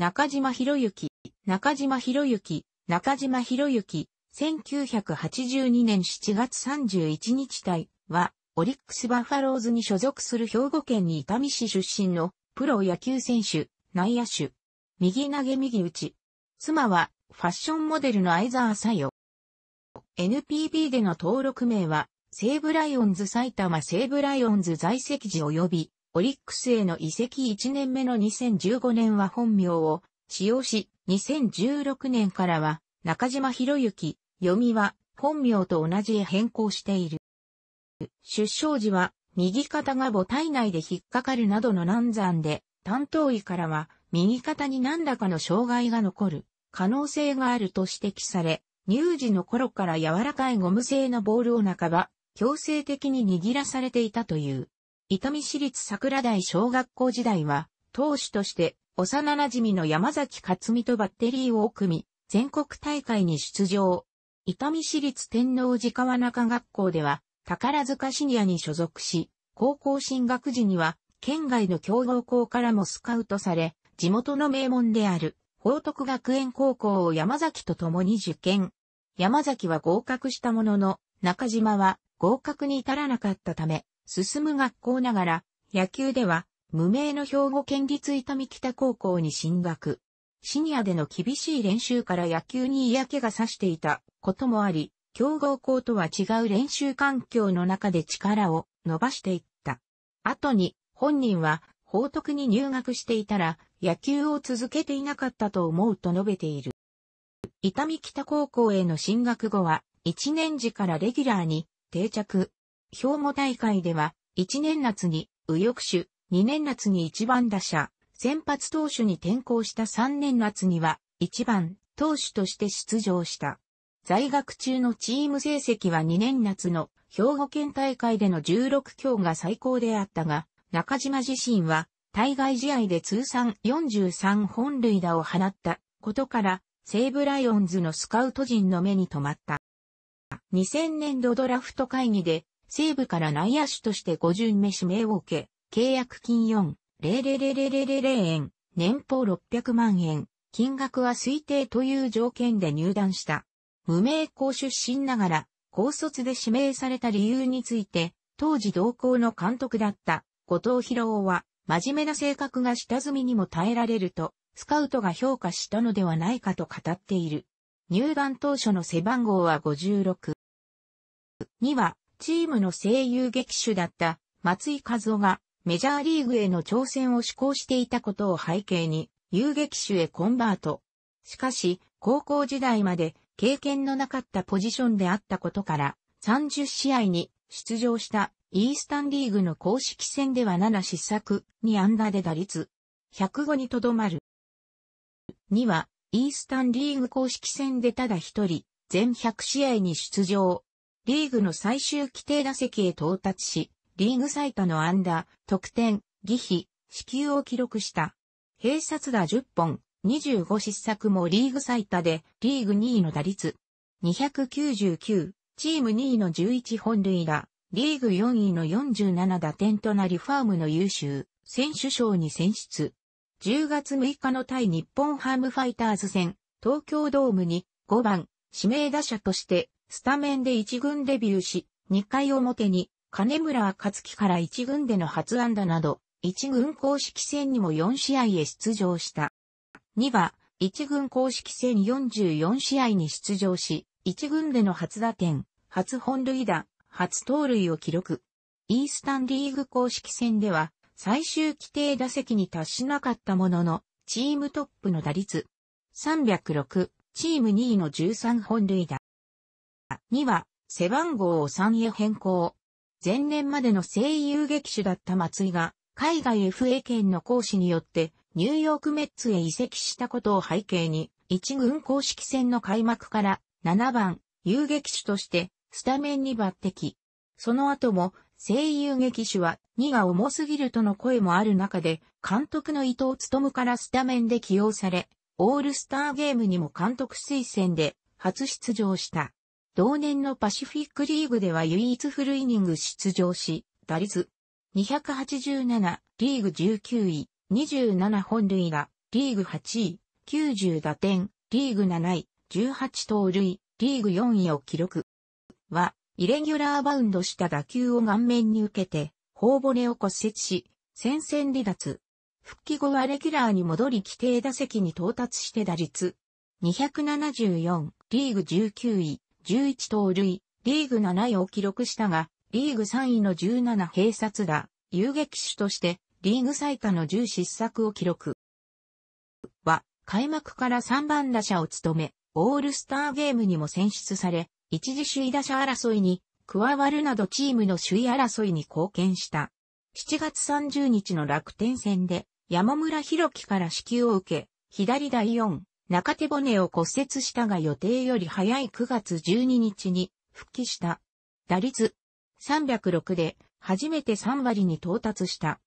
中島博之、中島博之、中島博之、1982年7月31日対は、オリックスバファローズに所属する兵庫県に伊丹市出身のプロ野球選手、内野手。右投げ右打ち。妻は、ファッションモデルの相沢さよ。NPB での登録名は、西武ライオンズ埼玉西武ライオンズ在籍時及び、オリックスへの移籍1年目の2015年は本名を使用し、2016年からは中島博之、読みは本名と同じへ変更している。出生時は右肩が母体内で引っかかるなどの難産で、担当医からは右肩に何らかの障害が残る可能性があると指摘され、乳児の頃から柔らかいゴム製のボールを半ば強制的に握らされていたという。伊丹市立桜台小学校時代は、投手として、幼馴染の山崎克美とバッテリーを組み、全国大会に出場。伊丹市立天王寺川中学校では、宝塚シニアに所属し、高校進学時には、県外の強豪校からもスカウトされ、地元の名門である、報徳学園高校を山崎と共に受験。山崎は合格したものの、中島は合格に至らなかったため、進む学校ながら、野球では、無名の兵庫県立伊丹北高校に進学。シニアでの厳しい練習から野球に嫌気がさしていたこともあり、強豪校とは違う練習環境の中で力を伸ばしていった。後に本人は報徳に入学していたら野球を続けていなかったと思うと述べている。伊丹北高校への進学後は1年時からレギュラーに定着。兵庫大会では、1年夏に右翼手、2年夏に1番打者、先発投手に転向した3年夏には、1番投手として出場した。在学中のチーム成績は2年夏の兵庫県大会での16強が最高であったが、中島自身は、対外試合で通算43本塁打を放ったことから、西武ライオンズのスカウト陣の目に留まった。2000年度ドラフト会議で西部から内野手として5巡目指名を受け、契約金4、0 0 0 0円、年俸600万円、金額は推定という条件で入団した。無名校出身ながら、高卒で指名された理由について、当時同校の監督だった後藤博夫は、真面目な性格が下積みにも耐えられると、スカウトが評価したのではないかと語っている。入団当初の背番号は56。には、チームの声優劇手だった松井和夫がメジャーリーグへの挑戦を志向していたことを背景に遊撃手へコンバート。しかし、高校時代まで経験のなかったポジションであったことから30試合に出場したイースタンリーグの公式戦では7失策にダーで打率105にとどまる。2はイースタンリーグ公式戦でただ一人全100試合に出場。リーグの最終規定打席へ到達し、リーグ最多の安打、得点、疑比、支給を記録した。併殺打10本、25失策もリーグ最多で、リーグ2位の打率。299、チーム2位の11本塁打、リーグ4位の47打点となりファームの優秀、選手賞に選出。10月6日の対日本ハムファイターズ戦、東京ドームに5番、指名打者としてスタメンで一軍デビューし、2回表に金村克樹から一軍での初安打など、一軍公式戦にも4試合へ出場した。2は、一軍公式戦44試合に出場し、一軍での初打点、初本塁打、初盗塁を記録。イースタンリーグ公式戦では、最終規定打席に達しなかったものの、チームトップの打率。306、チーム2位の13本塁打。2は、背番号を3へ変更。前年までの声優劇手だった松井が、海外 FA 権の講師によって、ニューヨークメッツへ移籍したことを背景に、1軍公式戦の開幕から7番、遊撃手としてスタメンに抜擢。その後も、声優劇手は2が重すぎるとの声もある中で、監督の伊藤務からスタメンで起用され、オールスターゲームにも監督推薦で初出場した。同年のパシフィックリーグでは唯一フルイニング出場し、打率287、リーグ19位、27本塁打、リーグ8位、90打点、リーグ7位、18盗塁、リーグ4位を記録。は、イレギュラーバウンドした打球を顔面に受けて、頬骨を骨折し、戦線離脱。復帰後はレギュラーに戻り規定打席に到達して打率。274、リーグ19位、11盗塁、リーグ7位を記録したが、リーグ3位の17併殺打、遊撃手として、リーグ最多の10失策を記録。は、開幕から3番打者を務め、オールスターゲームにも選出され、一時首位打者争いに加わるなどチームの首位争いに貢献した。7月30日の楽天戦で山村博樹から支給を受け、左第4、中手骨を骨折したが予定より早い9月12日に復帰した。打率306で初めて3割に到達した。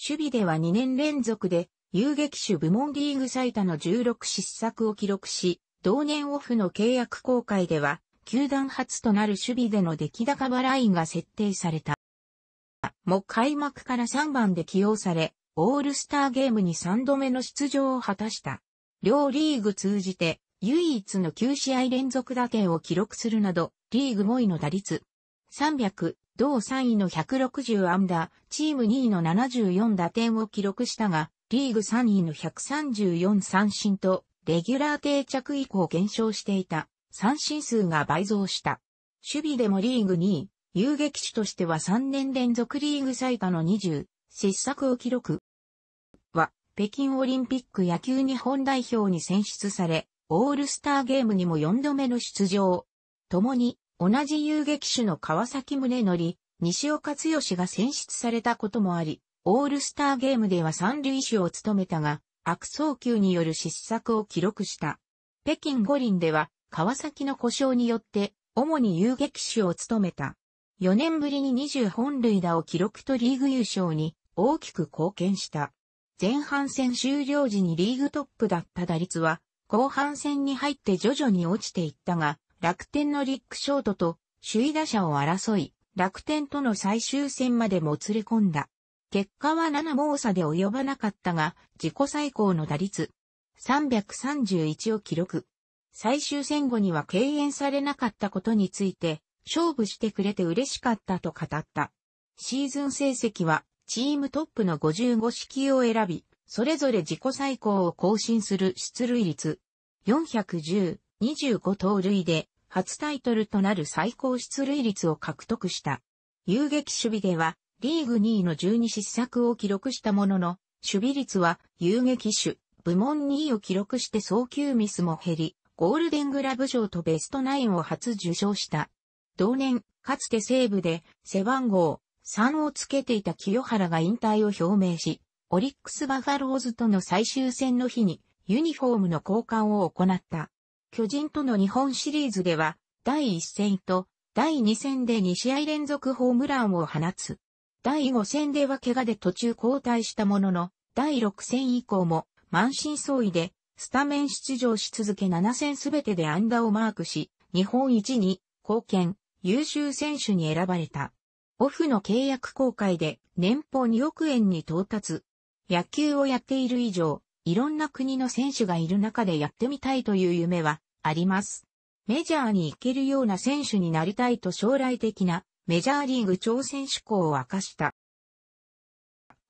守備では2年連続で遊撃手部門リーグ最多の16失策を記録し、同年オフの契約公開では、球団初となる守備での出来高払いが設定された。も開幕から3番で起用され、オールスターゲームに3度目の出場を果たした。両リーグ通じて唯一の9試合連続打点を記録するなど、リーグ5位の打率。300、同3位の160安打、チーム2位の74打点を記録したが、リーグ3位の134三振と、レギュラー定着以降減少していた、三振数が倍増した。守備でもリーグ2位、遊撃手としては3年連続リーグ最多の20、失策を記録。北京オリンピック野球日本代表に選出され、オールスターゲームにも4度目の出場。共に、同じ遊撃手の川崎宗則、西岡剛が選出されたこともあり、オールスターゲームでは三塁手を務めたが、悪送球による失策を記録した。北京五輪では、川崎の故障によって、主に遊撃手を務めた。4年ぶりに20本塁打を記録とリーグ優勝に大きく貢献した。前半戦終了時にリーグトップだった打率は、後半戦に入って徐々に落ちていったが、楽天のリックショートと首位打者を争い、楽天との最終戦までもつれ込んだ。結果は7猛差で及ばなかったが、自己最高の打率331を記録。最終戦後には敬遠されなかったことについて、勝負してくれて嬉しかったと語った。シーズン成績はチームトップの55式を選び、それぞれ自己最高を更新する出塁率410、25盗塁で初タイトルとなる最高出塁率を獲得した。遊撃守備ではリーグ2位の12失策を記録したものの、守備率は遊撃手、部門2位を記録して早球ミスも減り、ゴールデングラブ賞とベストナインを初受賞した。同年、かつて西部で背番号3をつけていた清原が引退を表明し、オリックスバファローズとの最終戦の日にユニフォームの交換を行った。巨人との日本シリーズでは、第1戦と第2戦で2試合連続ホームランを放つ。第5戦では怪我で途中交代したものの、第6戦以降も満身創痍でスタメン出場し続け7戦すべてで安打をマークし、日本一に貢献、優秀選手に選ばれた。オフの契約公開で年俸2億円に到達。野球をやっている以上、いろんな国の選手がいる中でやってみたいという夢はあります。メジャーに行けるような選手になりたいと将来的なメジャーリーグ挑戦志向を明かした。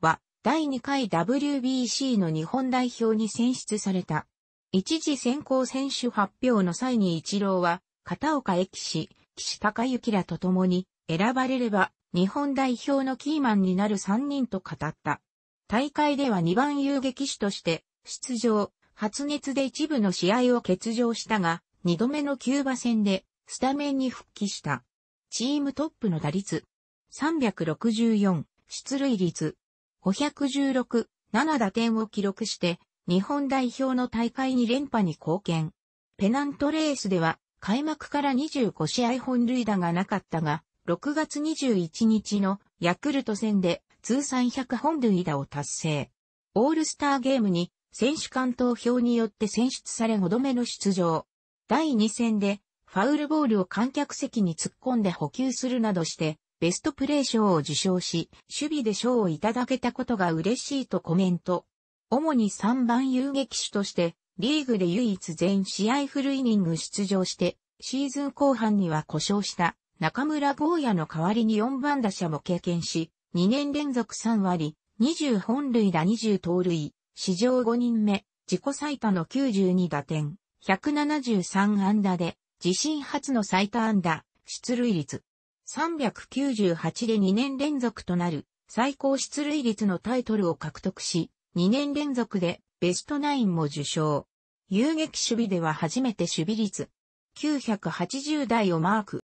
は、第2回 WBC の日本代表に選出された。一時選考選手発表の際に一郎は、片岡駅氏、岸高之らと共に、選ばれれば日本代表のキーマンになる3人と語った。大会では2番遊撃手として出場、発熱で一部の試合を欠場したが、2度目のキューバ戦でスタメンに復帰した。チームトップの打率364、出塁率516、7打点を記録して日本代表の大会に連覇に貢献。ペナントレースでは開幕から25試合本塁打がなかったが、6月21日のヤクルト戦で通算100本塁打を達成。オールスターゲームに選手間投票によって選出され5度目の出場。第2戦でファウルボールを観客席に突っ込んで補給するなどして、ベストプレー賞を受賞し、守備で賞をいただけたことが嬉しいとコメント。主に3番遊撃手として、リーグで唯一全試合フルイニング出場して、シーズン後半には故障した中村豪也の代わりに4番打者も経験し、2年連続3割、20本塁打20盗塁、史上5人目、自己最多の92打点、173安打で、自身初の最多安打、出塁率。398で2年連続となる、最高出塁率のタイトルを獲得し、2年連続で、ベストナインも受賞。遊撃守備では初めて守備率、980台をマーク。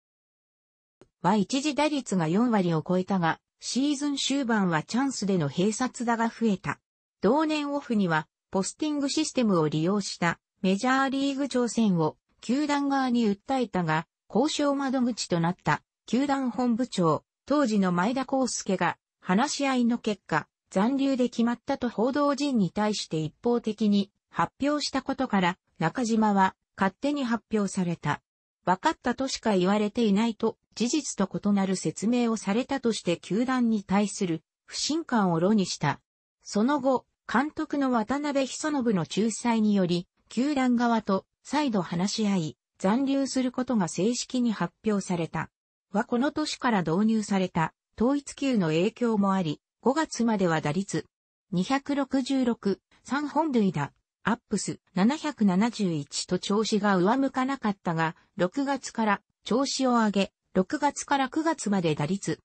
は一時打率が4割を超えたが、シーズン終盤はチャンスでの閉殺打が増えた。同年オフには、ポスティングシステムを利用したメジャーリーグ挑戦を球団側に訴えたが、交渉窓口となった球団本部長、当時の前田康介が話し合いの結果、残留で決まったと報道陣に対して一方的に発表したことから、中島は勝手に発表された。分かったとしか言われていないと、事実と異なる説明をされたとして球団に対する不信感を露にした。その後、監督の渡辺久信の仲裁により、球団側と再度話し合い、残留することが正式に発表された。はこの年から導入された統一級の影響もあり、5月までは打率266、3本塁打、アップス771と調子が上向かなかったが、6月から調子を上げ、6月から9月まで打率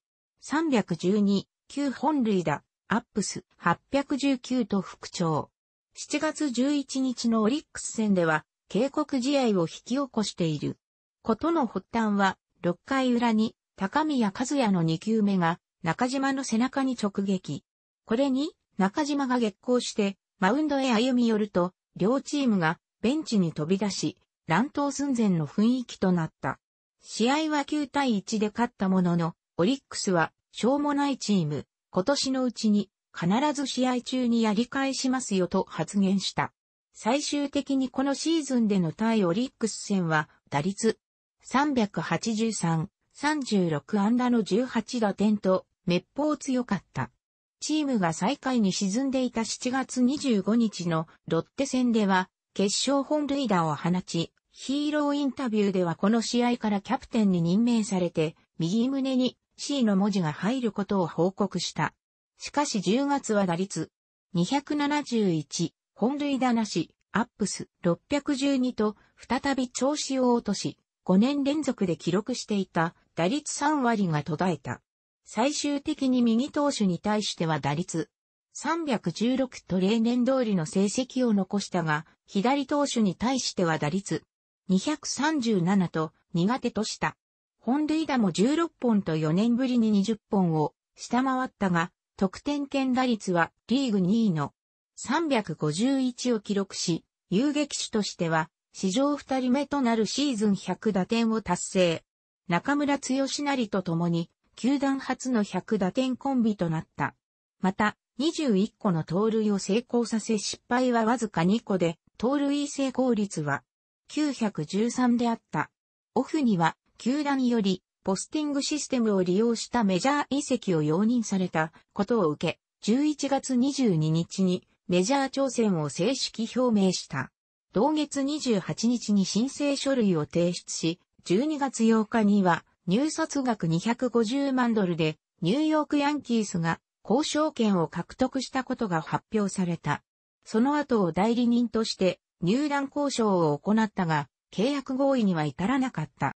312、9本塁打、アップス819と復調。7月11日のオリックス戦では、警告試合を引き起こしている。ことの発端は、6回裏に高宮和也の2球目が中島の背中に直撃。これに中島が激光してマウンドへ歩み寄ると、両チームがベンチに飛び出し、乱闘寸前の雰囲気となった。試合は9対1で勝ったものの、オリックスは、しょうもないチーム、今年のうちに、必ず試合中にやり返しますよと発言した。最終的にこのシーズンでの対オリックス戦は、打率383、36安打の18打点と、滅法強かった。チームが最下位に沈んでいた7月25日のロッテ戦では、決勝本塁打を放ち、ヒーローインタビューではこの試合からキャプテンに任命されて、右胸に C の文字が入ることを報告した。しかし10月は打率271、本塁打なし、アップス612と再び調子を落とし、5年連続で記録していた打率3割が途絶えた。最終的に右投手に対しては打率316と例年通りの成績を残したが、左投手に対しては打率237と苦手とした。本塁打も16本と4年ぶりに20本を下回ったが、得点圏打率はリーグ2位の351を記録し、遊撃手としては史上2人目となるシーズン100打点を達成。中村剛成と共に球団初の100打点コンビとなった。また、21個の盗塁を成功させ失敗はわずか2個で、盗塁成功率は913であった。オフには、球団より、ポスティングシステムを利用したメジャー移籍を容認されたことを受け、11月22日にメジャー挑戦を正式表明した。同月28日に申請書類を提出し、12月8日には入札額250万ドルで、ニューヨークヤンキースが交渉権を獲得したことが発表された。その後を代理人として入団交渉を行ったが、契約合意には至らなかった。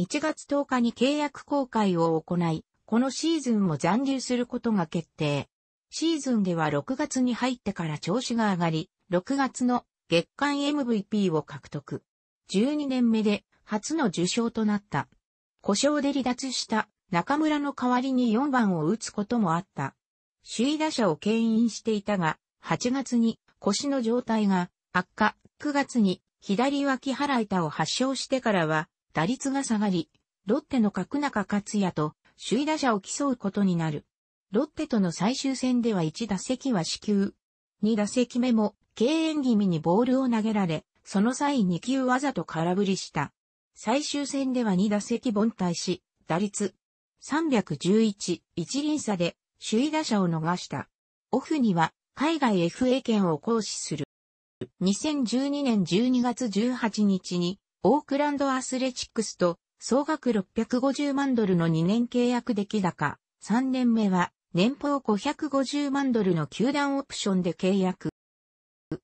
1月10日に契約公開を行い、このシーズンも残留することが決定。シーズンでは6月に入ってから調子が上がり、6月の月間 MVP を獲得。12年目で初の受賞となった。故障で離脱した中村の代わりに4番を打つこともあった。首位打者を牽引していたが、8月に腰の状態が悪化、9月に左脇腹板を発症してからは打率が下がり、ロッテの角中克也と首位打者を競うことになる。ロッテとの最終戦では1打席は死球。2打席目も敬遠気味にボールを投げられ、その際2球わざと空振りした。最終戦では2打席凡退し、打率311、一輪差で首位打者を逃した。オフには海外 FA 権を行使する。2012年12月18日にオークランドアスレチックスと総額650万ドルの2年契約でき高、3年目は年俸550万ドルの球団オプションで契約。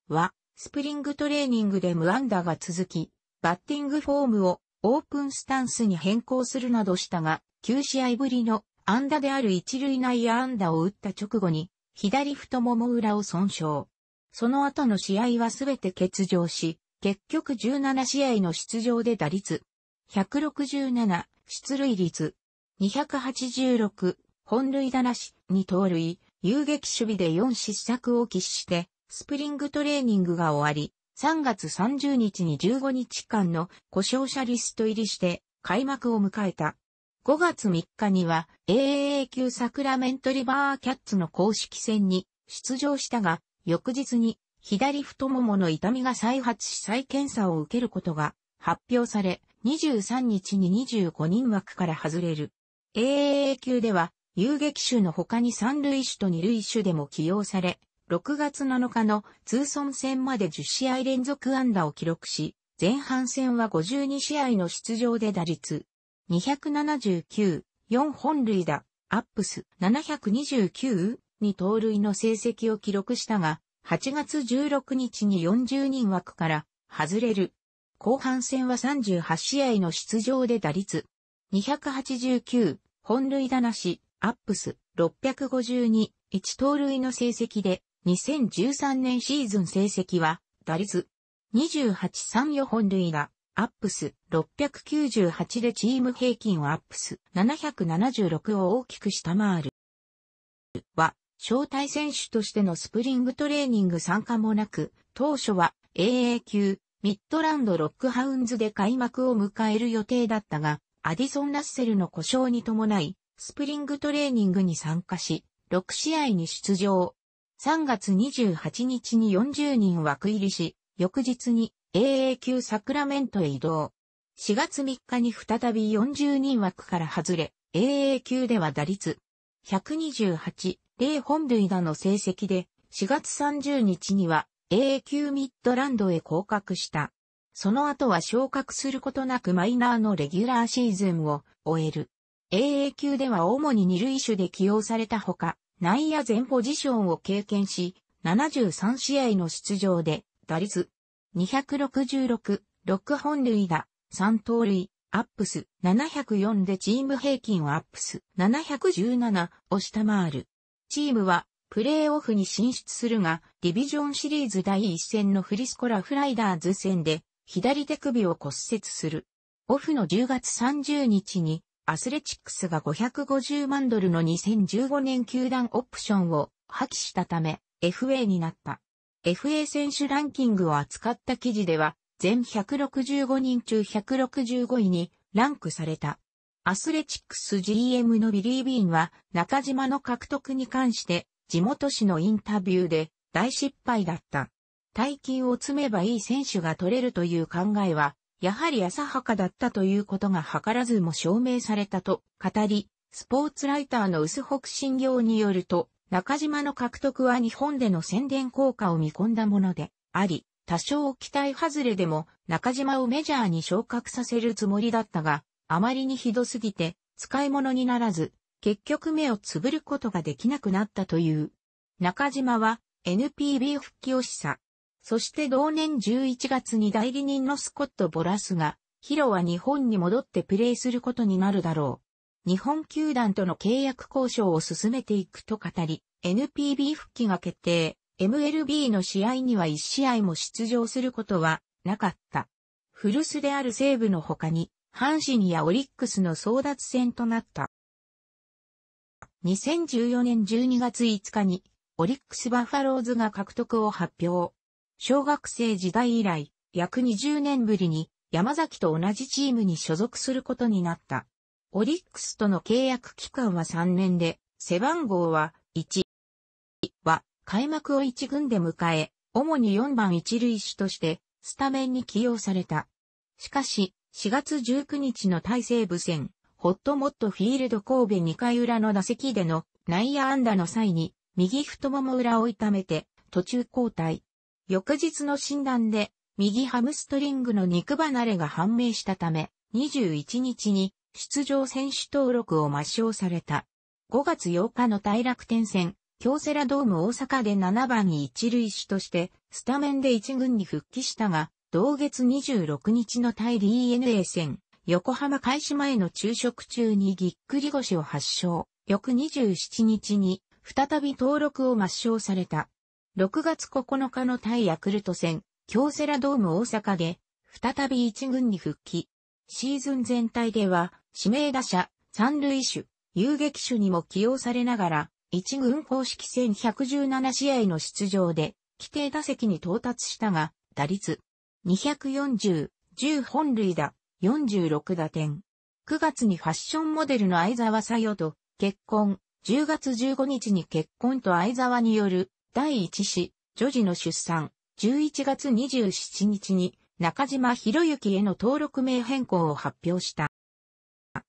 は、スプリングトレーニングで無安打が続き、バッティングフォームをオープンスタンスに変更するなどしたが、9試合ぶりの安打である一塁内野安打を打った直後に、左太もも裏を損傷。その後の試合はすべて欠場し、結局17試合の出場で打率。167、出塁率。286、本塁打なし、二盗塁、遊撃守備で4失策を喫して、スプリングトレーニングが終わり、3月30日に15日間の故障者リスト入りして開幕を迎えた。5月3日には AAA 級サクラメントリバーキャッツの公式戦に出場したが、翌日に左太ももの痛みが再発し再検査を受けることが発表され、23日に25人枠から外れる。AAA 級では遊撃手の他に三塁手と二塁手でも起用され、6月7日の通村戦まで10試合連続安打を記録し、前半戦は52試合の出場で打率279、4本塁打、アップス729に盗塁の成績を記録したが、8月16日に40人枠から外れる。後半戦は38試合の出場で打率289、本塁打なし、アップス652、1盗塁の成績で2013年シーズン成績は、打率2834本塁が、アップス698でチーム平均をアップス776を大きく下回る。は、招待選手としてのスプリングトレーニング参加もなく、当初は AA 級ミッドランドロックハウンズで開幕を迎える予定だったが、アディソン・ラッセルの故障に伴い、スプリングトレーニングに参加し、6試合に出場。3月28日に40人枠入りし、翌日に AA 級サクラメントへ移動。4月3日に再び40人枠から外れ、AA 級では打率128、0本塁打の成績で、4月30日には AA 級ミッドランドへ降格した。その後は昇格することなくマイナーのレギュラーシーズンを終える。AA 級では主に二塁手で起用されたほか、内野全ポジションを経験し、73試合の出場で、打率266、6本塁打、3盗塁、アップス704でチーム平均をアップス717を下回る。チームはプレーオフに進出するが、ディビジョンシリーズ第1戦のフリスコラフライダーズ戦で左手首を骨折する。オフの10月30日にアスレチックスが550万ドルの2015年球団オプションを破棄したため FA になった。FA 選手ランキングを扱った記事では全165人中165位にランクされた。アスレチックス GM のビリー・ビーンは中島の獲得に関して地元紙のインタビューで大失敗だった。大金を積めばいい選手が取れるという考えはやはり浅はかだったということが図らずも証明されたと語り、スポーツライターの薄北信業によると、中島の獲得は日本での宣伝効果を見込んだものであり、多少期待外れでも中島をメジャーに昇格させるつもりだったが、あまりにひどすぎて使い物にならず、結局目をつぶることができなくなったという。中島は NPB 復帰を示唆。そして同年11月に代理人のスコット・ボラスが、ヒロは日本に戻ってプレーすることになるだろう。日本球団との契約交渉を進めていくと語り、NPB 復帰が決定、MLB の試合には1試合も出場することはなかった。古巣である西部の他に、阪神やオリックスの争奪戦となった。2014年12月5日に、オリックスバファローズが獲得を発表。小学生時代以来、約20年ぶりに山崎と同じチームに所属することになった。オリックスとの契約期間は3年で、背番号は1は開幕を1軍で迎え、主に4番一塁手としてスタメンに起用された。しかし、4月19日の大西部戦、ホットモットフィールド神戸2回裏の打席での内野安打の際に、右太もも裏を痛めて、途中交代。翌日の診断で、右ハムストリングの肉離れが判明したため、21日に出場選手登録を抹消された。5月8日の大楽天戦、京セラドーム大阪で7番に一塁手として、スタメンで一軍に復帰したが、同月26日の対 DNA 戦、横浜開始前の昼食中にぎっくり腰を発症。翌27日に、再び登録を抹消された。6月9日の対ヤクルト戦、京セラドーム大阪で、再び一軍に復帰。シーズン全体では、指名打者、三塁手、遊撃手にも起用されながら、一軍公式戦117試合の出場で、規定打席に到達したが、打率240、10本塁打、46打点。9月にファッションモデルの相沢さよと結婚、10月15日に結婚と相沢による第一子、女児の出産、11月27日に中島博之への登録名変更を発表した。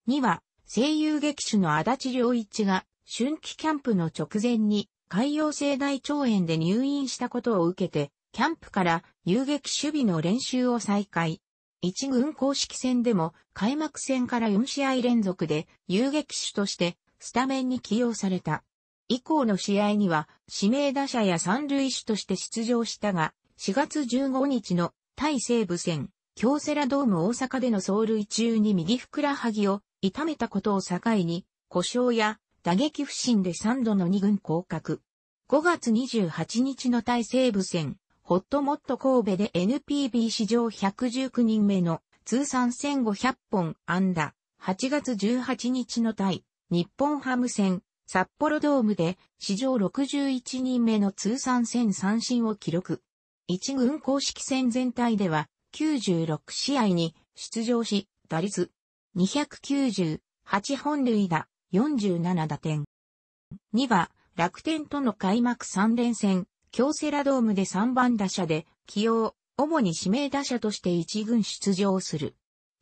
2は、声優劇手の足立良一が、春季キャンプの直前に、海洋性大腸炎で入院したことを受けて、キャンプから遊撃守備の練習を再開。一軍公式戦でも開幕戦から4試合連続で遊撃手としてスタメンに起用された。以降の試合には指名打者や三塁手として出場したが、4月15日の対西武戦、京セラドーム大阪での走塁中に右ふくらはぎを痛めたことを境に、故障や打撃不振で3度の2軍降格。5月28日の対西武戦、ホットモット神戸で NPB 史上119人目の通算1500本安打。8月18日の対日本ハム戦、札幌ドームで史上61人目の通算戦三振を記録。一軍公式戦全体では96試合に出場し、打率298本塁打47打点。2は楽天との開幕3連戦、京セラドームで3番打者で起用、主に指名打者として一軍出場する。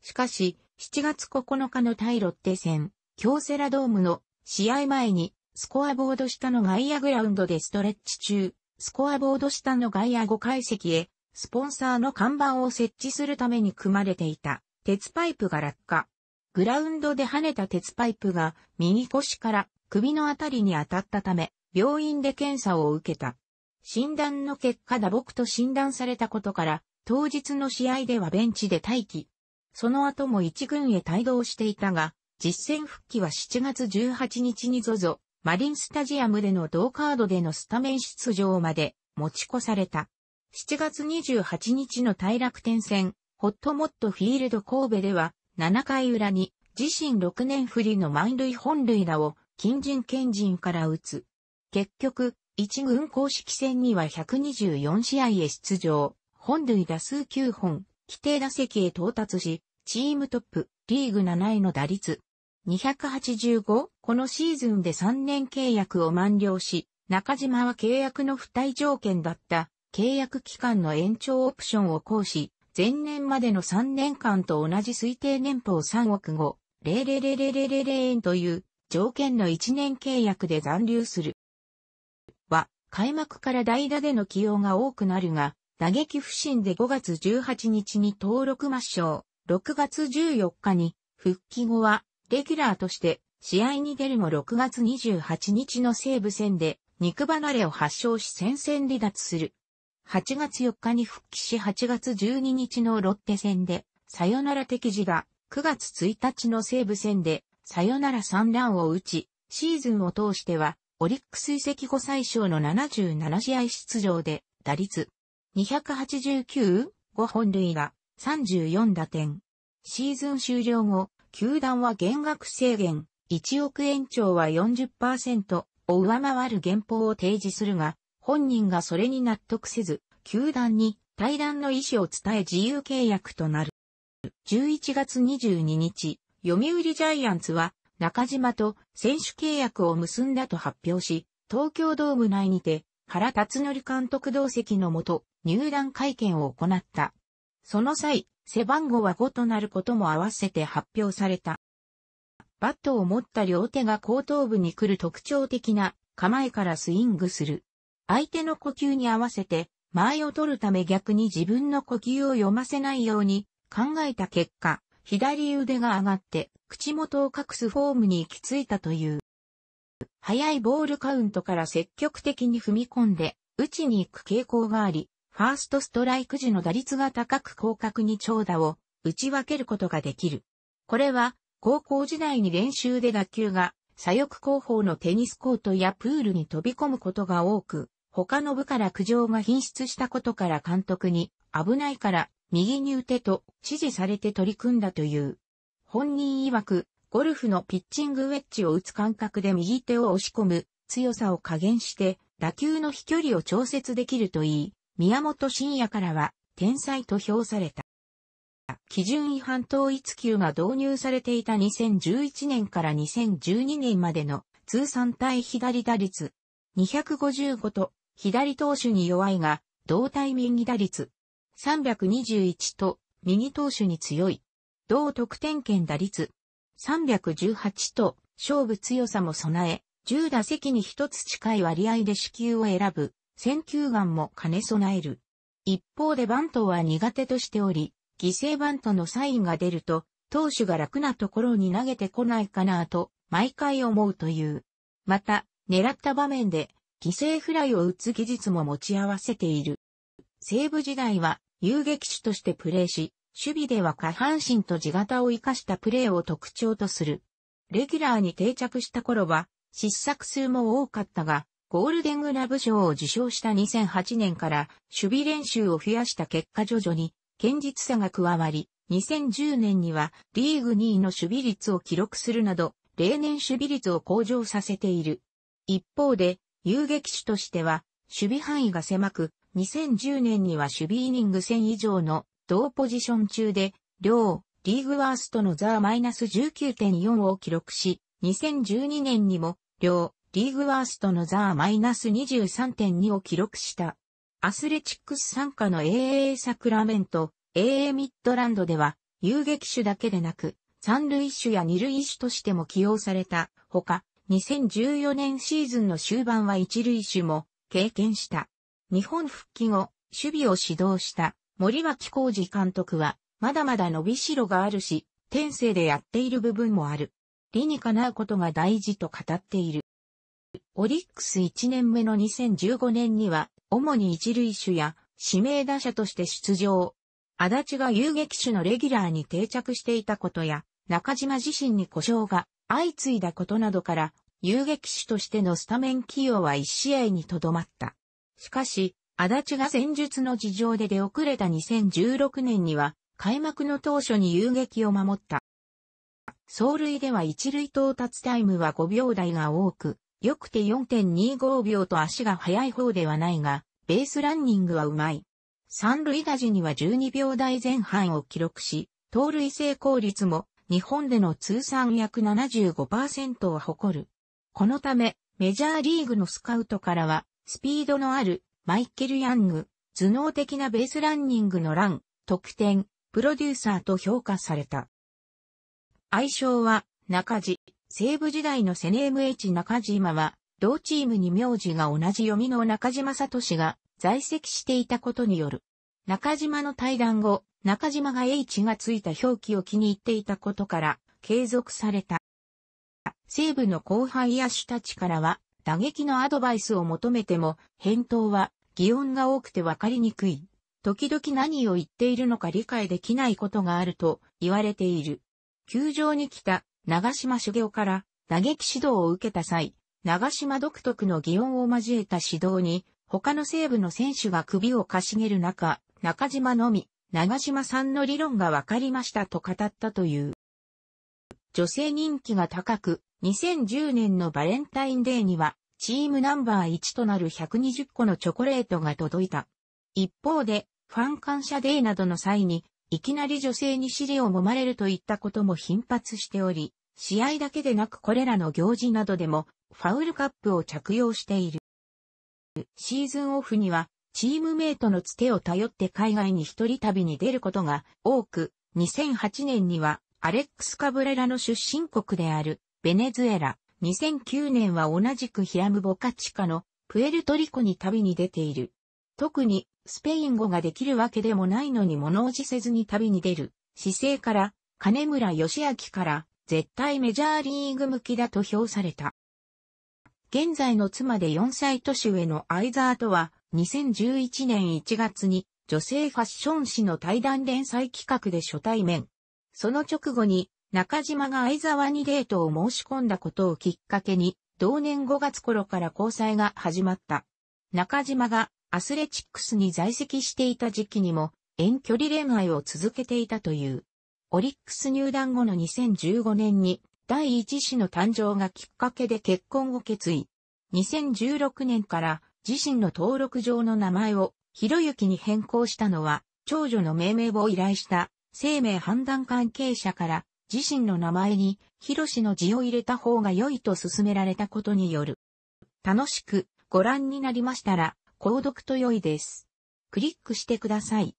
しかし、7月9日の対ロッテ戦、京セラドームの試合前に、スコアボード下の外野グラウンドでストレッチ中、スコアボード下の外野5階席へ、スポンサーの看板を設置するために組まれていた、鉄パイプが落下。グラウンドで跳ねた鉄パイプが、右腰から首のあたりに当たったため、病院で検査を受けた。診断の結果打撲と診断されたことから、当日の試合ではベンチで待機。その後も一軍へ帯同していたが、実戦復帰は7月18日に ZOZO マリンスタジアムでの同カードでのスタメン出場まで持ち越された。7月28日の大楽天戦、ホットモットフィールド神戸では、7回裏に自身6年振りの満塁本塁打を近人県人から打つ。結局、一軍公式戦には124試合へ出場、本塁打数9本、規定打席へ到達し、チームトップ、リーグ7位の打率、285このシーズンで3年契約を満了し、中島は契約の付帯条件だった契約期間の延長オプションを行使、前年までの3年間と同じ推定年俸3億5、0レレレレレレ円という条件の1年契約で残留する。は、開幕から代打での起用が多くなるが、打撃不振で5月18日に登録抹消、6月14日に復帰後はレギュラーとして試合に出るも6月28日の西武戦で肉離れを発症し戦線離脱する。8月4日に復帰し8月12日のロッテ戦でサヨナラ敵地が9月1日の西武戦でサヨナラ3ランを打ち、シーズンを通してはオリックス遺跡後最小の77試合出場で打率289、5本塁打、34打点。シーズン終了後、球団は減額制限、1億円超は40%を上回る減法を提示するが、本人がそれに納得せず、球団に対談の意思を伝え自由契約となる。11月22日、読売ジャイアンツは中島と選手契約を結んだと発表し、東京ドーム内にて原辰則監督同席のもと入団会見を行った。その際、背番号は5となることも合わせて発表された。バットを持った両手が後頭部に来る特徴的な構えからスイングする。相手の呼吸に合わせて、前を取るため逆に自分の呼吸を読ませないように考えた結果、左腕が上がって口元を隠すフォームに行き着いたという。速いボールカウントから積極的に踏み込んで、打ちに行く傾向があり、ファーストストライク時の打率が高く広角に長打を打ち分けることができる。これは、高校時代に練習で打球が左翼後方のテニスコートやプールに飛び込むことが多く、他の部から苦情が品質したことから監督に危ないから右に打てと指示されて取り組んだという。本人曰く、ゴルフのピッチングウェッジを打つ感覚で右手を押し込む強さを加減して打球の飛距離を調節できるといい、宮本慎也からは、天才と評された。基準違反統一級が導入されていた2011年から2012年までの通算対左打率255と左投手に弱いが同対右打率321と右投手に強い。同得点圏打率318と勝負強さも備え10打席に1つ近い割合で支給を選ぶ選球眼も兼ね備える。一方でバントは苦手としており、犠牲バントのサインが出ると、投手が楽なところに投げてこないかなと、毎回思うという。また、狙った場面で、犠牲フライを打つ技術も持ち合わせている。西部時代は、遊撃手としてプレーし、守備では下半身と地型を活かしたプレーを特徴とする。レギュラーに定着した頃は、失策数も多かったが、ゴールデングラブ賞を受賞した2008年から守備練習を増やした結果徐々に堅実さが加わり、2010年にはリーグ2位の守備率を記録するなど、例年守備率を向上させている。一方で、遊撃手としては、守備範囲が狭く、2010年には守備イニング1000以上の同ポジション中で、両、リーグワーストのザーマイナス19.4を記録し、2012年にも、両、リーグワーストのザーマイナス23.2を記録した。アスレチックス参加の AA サクラメント、AA ミッドランドでは、遊撃手だけでなく、三塁手や二塁手としても起用された。ほか、2014年シーズンの終盤は一塁手も経験した。日本復帰後、守備を指導した森脇浩二監督は、まだまだ伸びしろがあるし、天性でやっている部分もある。理にかなうことが大事と語っている。オリックス1年目の2015年には、主に一塁手や指名打者として出場。足立が遊撃手のレギュラーに定着していたことや、中島自身に故障が相次いだことなどから、遊撃手としてのスタメン起用は1試合にとどまった。しかし、足立が戦術の事情で出遅れた2016年には、開幕の当初に遊撃を守った。走塁では一塁到達タイムは5秒台が多く、よくて4.25秒と足が速い方ではないが、ベースランニングはうまい。三塁打時には12秒台前半を記録し、盗塁成功率も日本での通算約75%を誇る。このため、メジャーリーグのスカウトからは、スピードのあるマイケル・ヤング、頭脳的なベースランニングのラン、得点、プロデューサーと評価された。愛称は、中地。西部時代のセネーム H 中島は、同チームに名字が同じ読みの中島聡が在籍していたことによる。中島の対談後、中島が H がついた表記を気に入っていたことから、継続された。西部の後輩野手たちからは、打撃のアドバイスを求めても、返答は、擬音が多くてわかりにくい。時々何を言っているのか理解できないことがあると言われている。球場に来た長島修行から打撃指導を受けた際、長島独特の擬音を交えた指導に、他の西部の選手が首をかしげる中、中島のみ、長島さんの理論が分かりましたと語ったという。女性人気が高く、2010年のバレンタインデーには、チームナンバー1となる120個のチョコレートが届いた。一方で、ファン感謝デーなどの際に、いきなり女性に尻を揉まれるといったことも頻発しており、試合だけでなくこれらの行事などでも、ファウルカップを着用している。シーズンオフには、チームメイトのつてを頼って海外に一人旅に出ることが多く、2008年には、アレックス・カブレラの出身国である、ベネズエラ、2009年は同じくヒラム・ボカチカの、プエルトリコに旅に出ている。特に、スペイン語ができるわけでもないのに物おじせずに旅に出る姿勢から、金村義明から絶対メジャーリーグ向きだと評された。現在の妻で4歳年上のアイザーとは、2011年1月に女性ファッション誌の対談連載企画で初対面。その直後に中島が相沢にデートを申し込んだことをきっかけに、同年5月頃から交際が始まった。中島がアスレチックスに在籍していた時期にも遠距離恋愛を続けていたという。オリックス入団後の2015年に第一子の誕生がきっかけで結婚を決意。2016年から自身の登録上の名前をひろゆきに変更したのは長女の命名を依頼した生命判断関係者から自身の名前にひろしの字を入れた方が良いと勧められたことによる。楽しくご覧になりましたら購読と良いです。クリックしてください。